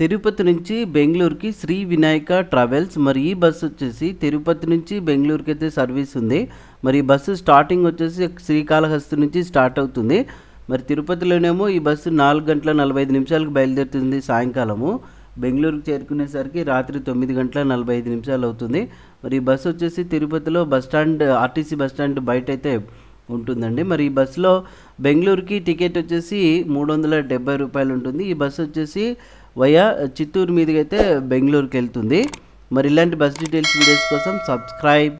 తిరుపతి నుంచి బెంగళూరుకి శ్రీ వినాయక ట్రావెల్స్ మరి ఈ బస్సు వచ్చేసి తిరుపతి నుంచి బెంగళూరుకి అయితే సర్వీస్ ఉంది మరి బస్సు స్టార్టింగ్ వచ్చేసి శ్రీకాళహస్తి నుంచి స్టార్ట్ అవుతుంది మరి తిరుపతిలోనేమో ఈ బస్సు నాలుగు గంటల నలభై ఐదు నిమిషాలకు బయలుదేరుతుంది సాయంకాలము బెంగళూరుకు చేరుకునేసరికి రాత్రి తొమ్మిది గంటల నలభై ఐదు నిమిషాలు అవుతుంది మరి ఈ బస్సు వచ్చేసి తిరుపతిలో బస్టాండ్ ఆర్టీసీ బస్టాండ్ బయట అయితే ఉంటుందండి మరి ఈ బస్సులో బెంగళూరుకి టికెట్ వచ్చేసి మూడు వందల డెబ్బై రూపాయలు ఉంటుంది ఈ బస్సు వచ్చేసి వయా చిత్తూరు మీదుగా అయితే బెంగళూరుకి వెళ్తుంది మరి ఇలాంటి బస్ డీటెయిల్స్ వీడియోస్ కోసం సబ్స్క్రైబ్